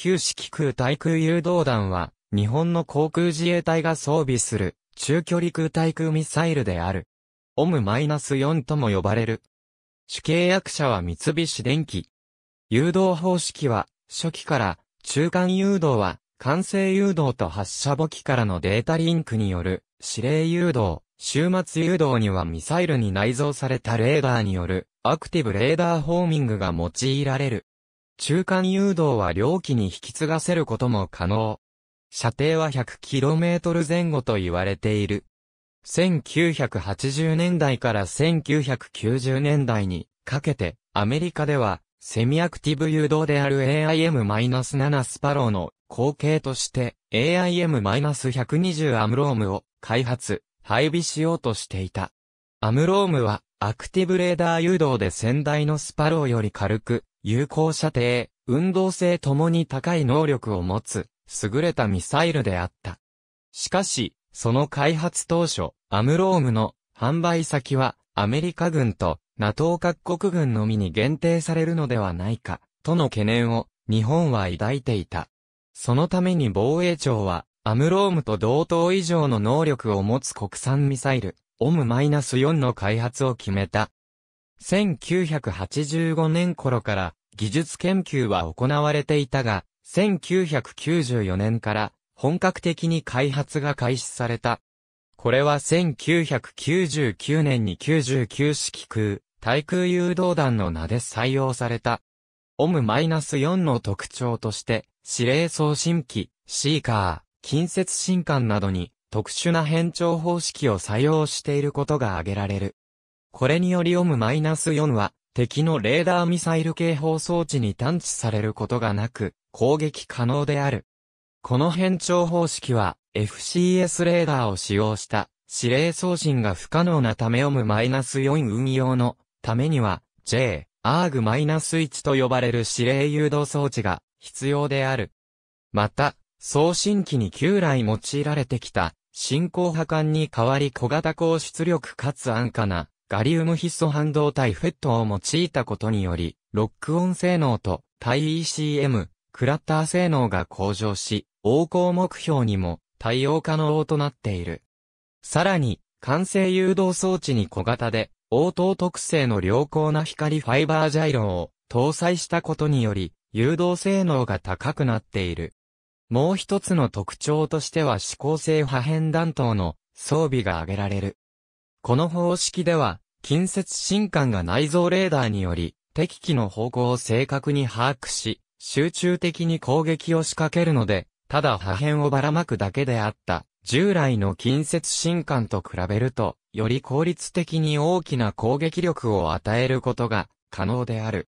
旧式空対空誘導弾は、日本の航空自衛隊が装備する、中距離空対空ミサイルである。オム -4 とも呼ばれる。主契約者は三菱電機。誘導方式は、初期から、中間誘導は、完成誘導と発射母機からのデータリンクによる、指令誘導、終末誘導にはミサイルに内蔵されたレーダーによる、アクティブレーダーホーミングが用いられる。中間誘導は両機に引き継がせることも可能。射程は 100km 前後と言われている。1980年代から1990年代にかけてアメリカではセミアクティブ誘導である AIM-7 スパローの後継として AIM-120 アムロームを開発、配備しようとしていた。アムロームはアクティブレーダー誘導で先代のスパローより軽く有効射程、運動性ともに高い能力を持つ、優れたミサイルであった。しかし、その開発当初、アムロームの販売先はアメリカ軍と NATO 各国軍のみに限定されるのではないか、との懸念を日本は抱いていた。そのために防衛庁は、アムロームと同等以上の能力を持つ国産ミサイル、オム -4 の開発を決めた。1985年頃から技術研究は行われていたが、1994年から本格的に開発が開始された。これは1999年に99式空、対空誘導弾の名で採用された。オム -4 の特徴として、指令送信機、シーカー、近接信管などに特殊な変調方式を採用していることが挙げられる。これによりオム -4 は、敵のレーダーミサイル警報装置に探知されることがなく、攻撃可能である。この変調方式は、FCS レーダーを使用した指令送信が不可能なためオム -4 運用のためには J、ARG-1 と呼ばれる指令誘導装置が必要である。また、送信機に旧来用いられてきた進行破管に代わり小型高出力かつ安価なガリウム必素半導体フェットを用いたことにより、ロックオン性能と対 ECM、クラッター性能が向上し、横行目標にも対応可能となっている。さらに、完成誘導装置に小型で、応答特性の良好な光ファイバージャイロを搭載したことにより、誘導性能が高くなっている。もう一つの特徴としては指向性破片弾頭の装備が挙げられる。この方式では、近接進管が内蔵レーダーにより、敵機の方向を正確に把握し、集中的に攻撃を仕掛けるので、ただ破片をばらまくだけであった、従来の近接進管と比べると、より効率的に大きな攻撃力を与えることが可能である。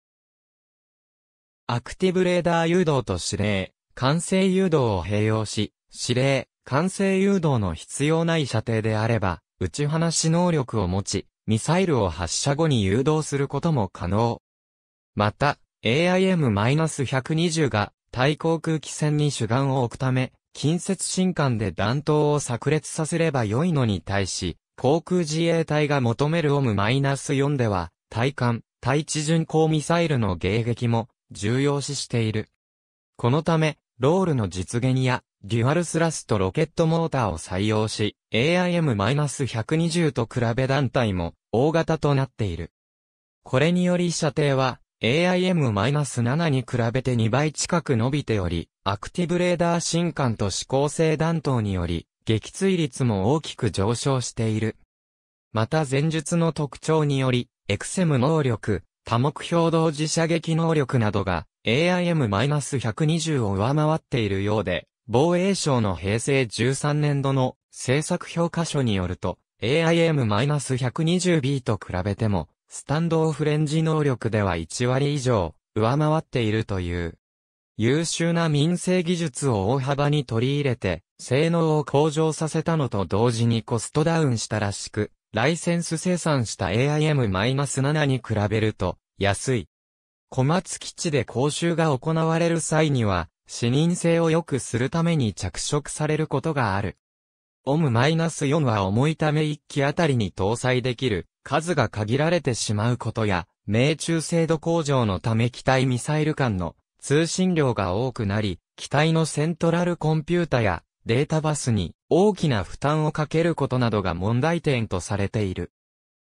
アクティブレーダー誘導と指令、完成誘導を併用し、指令、完成誘導の必要ない射程であれば、打ち放し能力を持ち、ミサイルを発射後に誘導することも可能。また、AIM-120 が対航空機船に主眼を置くため、近接進艦で弾頭を炸裂させれば良いのに対し、航空自衛隊が求める OM-4 では、対艦、対地巡航ミサイルの迎撃も重要視している。このため、ロールの実現やデュアルスラストロケットモーターを採用し、AIM-120 と比べ団体も大型となっている。これにより射程は AIM-7 に比べて2倍近く伸びており、アクティブレーダー新艦と指向性弾頭により、撃墜率も大きく上昇している。また前述の特徴により、エクセム能力、多目標同時射撃能力などが AIM-120 を上回っているようで、防衛省の平成13年度の政策評価書によると、AIM-120B と比べても、スタンドオフレンジ能力では1割以上、上回っているという。優秀な民生技術を大幅に取り入れて、性能を向上させたのと同時にコストダウンしたらしく、ライセンス生産した AIM-7 に比べると、安い。小松基地で講習が行われる際には、視認性を良くするために着色されることがある。OM-4 は重いため1機あたりに搭載できる数が限られてしまうことや、命中精度向上のため機体ミサイル間の通信量が多くなり、機体のセントラルコンピュータやデータバスに大きな負担をかけることなどが問題点とされている。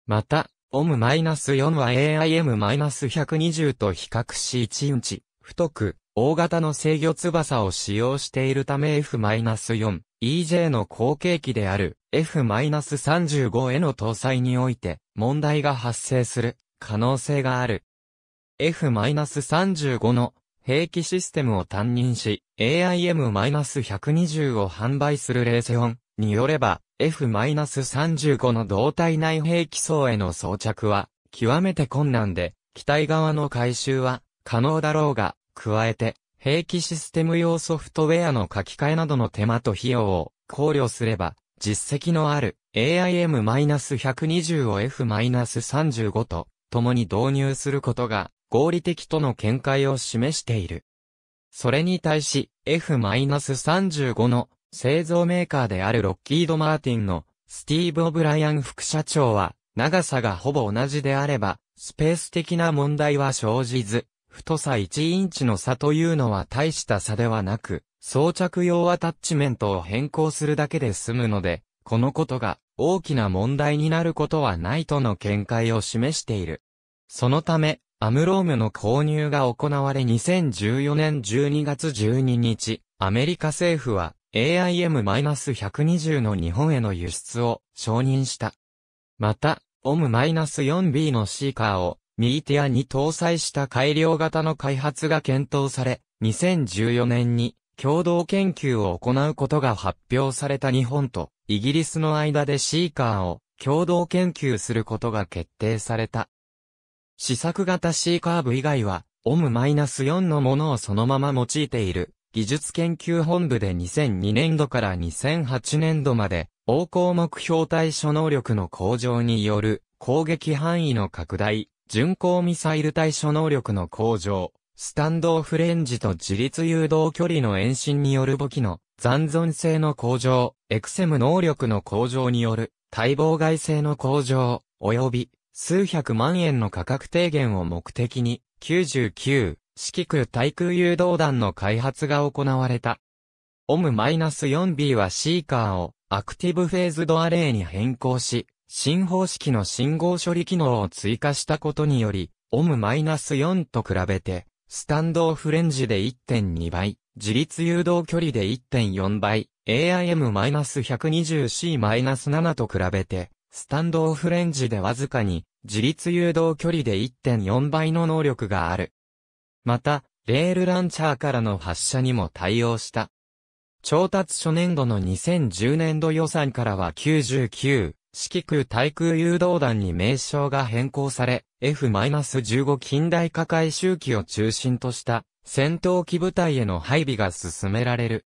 また、OM-4 は AIM-120 と比較し1インチ、太く、大型の制御翼を使用しているため F-4、EJ の後継機である F-35 への搭載において問題が発生する可能性がある。F-35 の兵器システムを担任し、AIM-120 を販売するレーセオンによれば、F-35 の胴体内兵器層への装着は、極めて困難で、機体側の回収は、可能だろうが、加えて、兵器システム用ソフトウェアの書き換えなどの手間と費用を考慮すれば、実績のある AIM-120 を F-35 と共に導入することが合理的との見解を示している。それに対し F-35 の製造メーカーであるロッキード・マーティンのスティーブ・オブライアン副社長は長さがほぼ同じであればスペース的な問題は生じず太さ1インチの差というのは大した差ではなく、装着用アタッチメントを変更するだけで済むので、このことが大きな問題になることはないとの見解を示している。そのため、アムロームの購入が行われ2014年12月12日、アメリカ政府は AIM-120 の日本への輸出を承認した。また、OM-4B のシーカーをミーティアに搭載した改良型の開発が検討され、2014年に共同研究を行うことが発表された日本とイギリスの間でシーカーを共同研究することが決定された。試作型シーカーブ以外は、オム -4 のものをそのまま用いている技術研究本部で2002年度から2008年度まで、横行目標対処能力の向上による攻撃範囲の拡大、巡航ミサイル対処能力の向上、スタンドオフレンジと自立誘導距離の延伸による武器の残存性の向上、エクセム能力の向上による対妨害性の向上、及び数百万円の価格低減を目的に99式空対空誘導弾の開発が行われた。オム -4B はシーカーをアクティブフェーズドアレイに変更し、新方式の信号処理機能を追加したことにより、OM-4 と比べて、スタンドオフレンジで1.2倍、自立誘導距離で1.4倍、AIM-120C-7 と比べて、スタンドオフレンジでわずかに、自立誘導距離で1.4倍の能力がある。また、レールランチャーからの発射にも対応した。調達初年度の2010年度予算からは99、四季空対空誘導弾に名称が変更され、F-15 近代化改周期を中心とした戦闘機部隊への配備が進められる。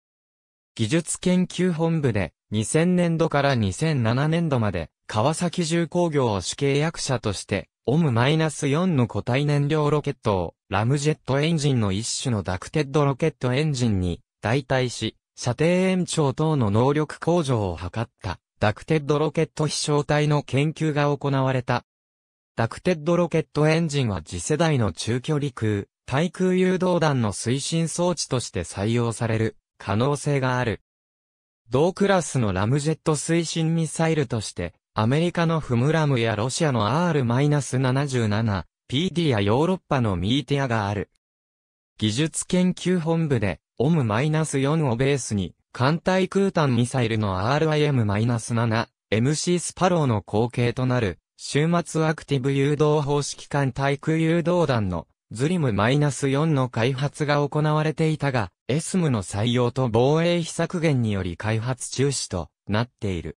技術研究本部で2000年度から2007年度まで川崎重工業を主契約者としてオム -4 の固体燃料ロケットをラムジェットエンジンの一種のダクテッドロケットエンジンに代替し射程延長等の能力向上を図ったダクテッドロケット飛翔体の研究が行われた。ダクテッドロケットエンジンは次世代の中距離空、対空誘導弾の推進装置として採用される可能性がある。同クラスのラムジェット推進ミサイルとして、アメリカのフムラムやロシアの R-77、PD やヨーロッパのミーティアがある。技術研究本部で、オム -4 をベースに、艦隊空探ミサイルの RIM-7、MC スパローの後継となる、終末アクティブ誘導方式艦対空誘導弾の、ズリム -4 の開発が行われていたが、SM ムの採用と防衛費削減により開発中止となっている。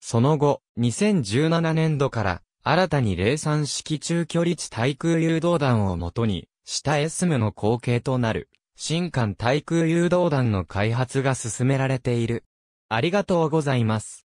その後、2017年度から、新たに零産式中距離地対空誘導弾をもとに、したエムの後継となる。新艦対空誘導弾の開発が進められている。ありがとうございます。